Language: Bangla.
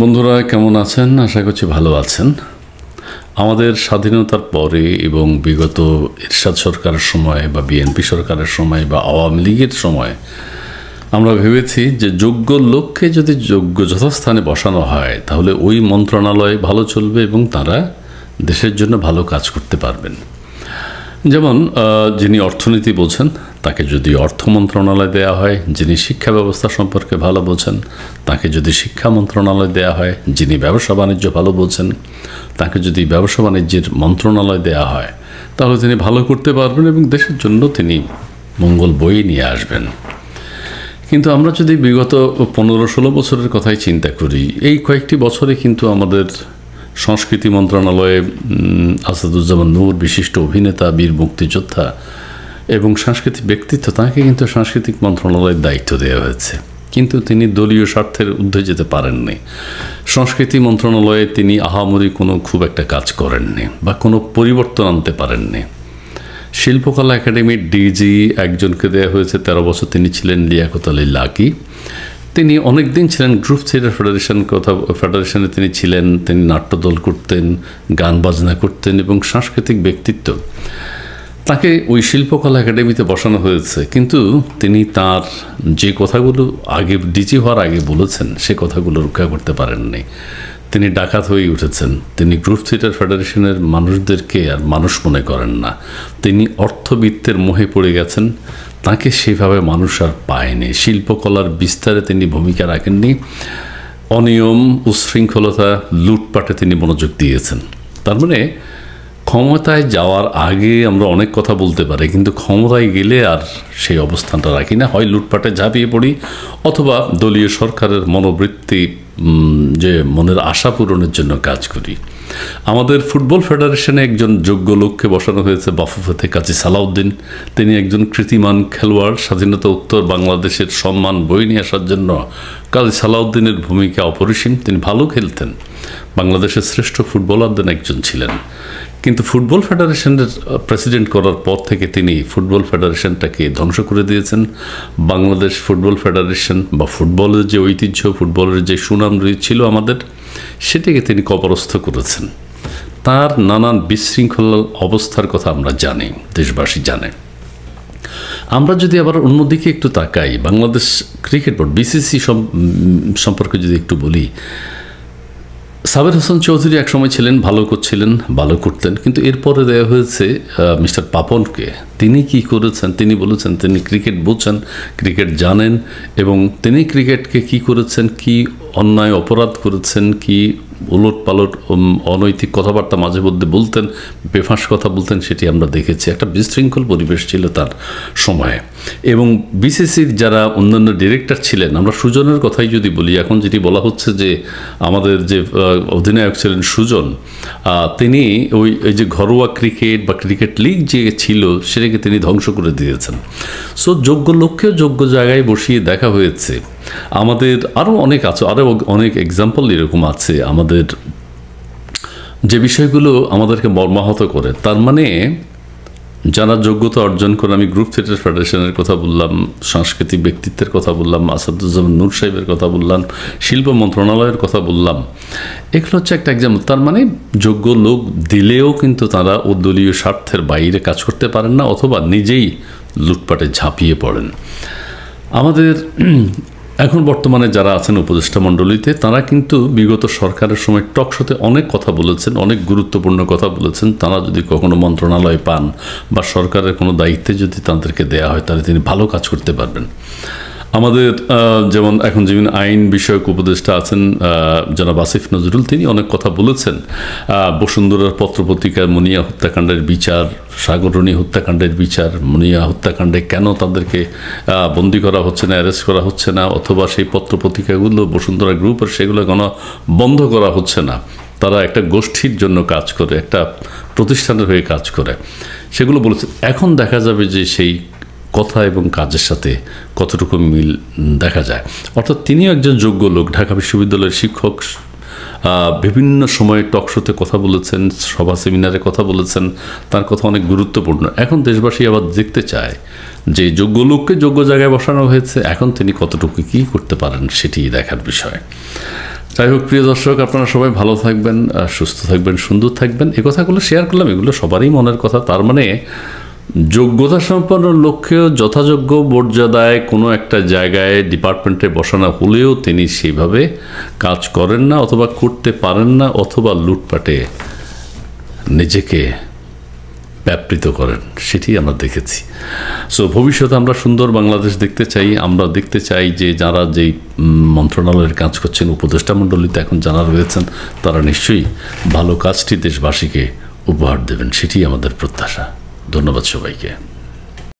বন্ধুরা কেমন আছেন আশা করছি ভালো আছেন আমাদের স্বাধীনতার পরে এবং বিগত এরশাদ সরকারের সময় বা বিএনপি সরকারের সময় বা আওয়ামী লীগের সময় আমরা ভেবেছি যে যোগ্য লক্ষ্যে যদি যোগ্য যথাস্থানে বসানো হয় তাহলে ওই মন্ত্রণালয় ভালো চলবে এবং তারা দেশের জন্য ভালো কাজ করতে পারবেন যেমন যিনি অর্থনীতি বলছেন তাকে যদি অর্থ মন্ত্রণালয় দেওয়া হয় যিনি শিক্ষা ব্যবস্থা সম্পর্কে ভালো বোঝেন তাকে যদি শিক্ষা মন্ত্রণালয় দেওয়া হয় যিনি ব্যবসা বাণিজ্য ভালো বোঝেন তাকে যদি ব্যবসা বাণিজ্যের মন্ত্রণালয় দেওয়া হয় তাহলে তিনি ভালো করতে পারবেন এবং দেশের জন্য তিনি মঙ্গল বই নিয়ে আসবেন কিন্তু আমরা যদি বিগত পনেরো ষোলো বছরের কথাই চিন্তা করি এই কয়েকটি বছরে কিন্তু আমাদের সংস্কৃতি মন্ত্রণালয়ে আসাদুজ্জামান নূর বিশিষ্ট অভিনেতা বীর মুক্তিযোদ্ধা এবং সাংস্কৃতিক ব্যক্তিত্ব তাঁকে কিন্তু সাংস্কৃতিক মন্ত্রণালয়ের দায়িত্ব দেওয়া হয়েছে কিন্তু তিনি দলীয় স্বার্থের ঊর্ধ্বে যেতে পারেননি সংস্কৃতি মন্ত্রণালয়ে তিনি আহামরি কোনো খুব একটা কাজ করেননি বা কোনো পরিবর্তন আনতে পারেননি শিল্পকলা একাডেমির ডিজি একজনকে দেওয়া হয়েছে তেরো বছর তিনি ছিলেন লিয়াকত আলী লাকি তিনি অনেক দিন ছিলেন গ্রুপ থিয়েটার ফেডারেশন কথা ফেডারেশনে তিনি ছিলেন তিনি নাট্যদল করতেন গান বাজনা করতেন এবং সাংস্কৃতিক ব্যক্তিত্ব তাকে ওই শিল্পকলা একাডেমিতে বসানো হয়েছে কিন্তু তিনি তার যে কথাগুলো আগে ডিজি হওয়ার আগে বলেছেন সে কথাগুলো রক্ষা করতে পারেননি তিনি ডাকাত হয়ে উঠেছেন তিনি গ্রুপ থিয়েটার ফেডারেশনের মানুষদেরকে আর মানুষ মনে করেন না তিনি অর্থবিত্তের মোহে পড়ে গেছেন তাকে সেভাবে মানুষ আর পায়নি শিল্পকলার বিস্তারে তিনি ভূমিকা রাখেননি অনিয়ম উশৃঙ্খলতা লুটপাটে তিনি মনোযোগ দিয়েছেন তার মানে ক্ষমতায় যাওয়ার আগে আমরা অনেক কথা বলতে পারি কিন্তু ক্ষমতায় গেলে আর সেই অবস্থানটা রাখি না হয় লুটপাটে ঝাঁপিয়ে পড়ি অথবা দলীয় সরকারের মনোবৃত্তি যে মনের আশা পূরণের জন্য কাজ করি আমাদের ফুটবল ফেডারেশনে একজন যোগ্য লোককে বসানো হয়েছে বাফুফাতে কাজী সালাউদ্দিন তিনি একজন কৃতিমান খেলোয়াড় স্বাধীনতা উত্তর বাংলাদেশের সম্মান বই নিয়ে আসার জন্য কাজী সালাউদ্দিনের ভূমিকা অপরিসীম তিনি ভালো খেলতেন বাংলাদেশের শ্রেষ্ঠ ফুটবলারদের একজন ছিলেন কিন্তু ফুটবল ফেডারেশনের প্রেসিডেন্ট করার পর থেকে তিনি ফুটবল ফেডারেশনটাকে ধ্বংস করে দিয়েছেন বাংলাদেশ ফুটবল ফেডারেশন বা ফুটবলের যে ঐতিহ্য ফুটবলের যে সুনাম ছিল আমাদের সেটিকে তিনি কবরস্থ করেছেন তার নানান বিশৃঙ্খল অবস্থার কথা আমরা জানি দেশবাসী জানে আমরা যদি আবার অন্যদিকে একটু তাকাই বাংলাদেশ ক্রিকেট বোর্ড বিসিসি সম্পর্কে যদি একটু বলি সাবের হোসেন চৌধুরী একসময় ছিলেন ভালো করছিলেন ভালো করতেন কিন্তু এরপরে দেওয়া হয়েছে মিস্টার পাপনকে তিনি কি করেছেন তিনি বলেছেন তিনি ক্রিকেট বোঝেন ক্রিকেট জানেন এবং তিনি ক্রিকেটকে কি করেছেন কি অন্যায় অপরাধ করেছেন কি উলট পালট অনৈতিক কথাবার্তা মাঝে মধ্যে বলতেন বেফাঁস কথা বলতেন সেটি আমরা দেখেছি একটা বিশৃঙ্খল পরিবেশ ছিল তার সময়ে এবং বিসিসির যারা অন্যান্য ডিরেক্টর ছিলেন আমরা সুজনের কথাই যদি বলি এখন যেটি বলা হচ্ছে যে আমাদের যে অধিনায়ক ছিলেন সুজন তিনি ওই এই যে ঘরোয়া ক্রিকেট বা ক্রিকেট লিগ যে ছিল সেটাকে তিনি ধ্বংস করে দিয়েছেন সো যোগ্য লক্ষ্যেও যোগ্য জায়গায় বসিয়ে দেখা হয়েছে আমাদের আরও অনেক আছে আরও অনেক এক্সাম্পল এরকম আছে আমাদের যে বিষয়গুলো আমাদেরকে মর্মাহত করে তার মানে যারা যোগ্যতা অর্জন করে আমি গ্রুপ থিয়েটার ফেডারেশনের কথা বললাম সাংস্কৃতিক ব্যক্তিত্বের কথা বললাম আসাদুজ্জামান নূর সাহেবের কথা বললাম শিল্প মন্ত্রণালয়ের কথা বললাম এগুলো হচ্ছে একটা এক্সাম্পল তার মানে যোগ্য লোক দিলেও কিন্তু তারা ও দলীয় স্বার্থের বাইরে কাজ করতে পারেন না অথবা নিজেই লুটপাটে ঝাঁপিয়ে পড়েন আমাদের এখন বর্তমানে যারা আছেন উপদেষ্টা মণ্ডলীতে তারা কিন্তু বিগত সরকারের সময় টকশোতে অনেক কথা বলেছেন অনেক গুরুত্বপূর্ণ কথা বলেছেন তারা যদি কখনো মন্ত্রণালয় পান বা সরকারের কোনো দায়িত্বে যদি তাদেরকে দেয়া হয় তাহলে তিনি ভালো কাজ করতে পারবেন আমাদের যেমন এখন যেমন আইন বিষয়ক উপদেষ্টা আছেন জনাব আসিফ নজরুল তিনি অনেক কথা বলেছেন বসুন্ধরার পত্রপত্রিকায় মুনিয়া হত্যাকাণ্ডের বিচার সাগরণী হত্যাকাণ্ডের বিচার মুনিয়া হত্যাকাণ্ডে কেন তাদেরকে বন্দি করা হচ্ছে না অ্যারেস্ট করা হচ্ছে না অথবা সেই পত্রপত্রিকাগুলো বসুন্ধরা গ্রুপের সেগুলো কোনো বন্ধ করা হচ্ছে না তারা একটা গোষ্ঠীর জন্য কাজ করে একটা প্রতিষ্ঠানের হয়ে কাজ করে সেগুলো বলেছে এখন দেখা যাবে যে সেই কথা এবং কাজের সাথে কতটুকু মিল দেখা যায় অর্থাৎ তিনিও একজন যোগ্য লোক ঢাকা বিশ্ববিদ্যালয়ের শিক্ষক বিভিন্ন সময়ে টকশোতে কথা বলেছেন সভা সেমিনারে কথা বলেছেন তার কথা অনেক গুরুত্বপূর্ণ এখন দেশবাসী আবার দেখতে চায় যে যোগ্য লোককে যোগ্য জায়গায় বসানো হয়েছে এখন তিনি কতটুকু কী করতে পারেন সেটি দেখার বিষয় যাই হোক প্রিয় দর্শক আপনারা সবাই ভালো থাকবেন সুস্থ থাকবেন সুন্দর থাকবেন এ কথাগুলো শেয়ার করলাম এগুলো সবারই মনের কথা তার মানে যোগ্যতা সম্পন্ন লক্ষ্যেও যথাযোগ্য মর্যাদায় কোনো একটা জায়গায় ডিপার্টমেন্টে বসানো হলেও তিনি সেইভাবে কাজ করেন না অথবা করতে পারেন না অথবা লুটপাটে নিজেকে ব্যাপৃত করেন সেটি আমরা দেখেছি সো ভবিষ্যতে আমরা সুন্দর বাংলাদেশ দেখতে চাই আমরা দেখতে চাই যে যারা যেই মন্ত্রণালয়ের কাজ করছেন উপদেষ্টা মণ্ডলীতে এখন যারা রয়েছেন তারা নিশ্চয়ই ভালো কাজটি দেশবাসীকে উপহার দেবেন সেটি আমাদের প্রত্যাশা ধন্যবাদ সবাইকে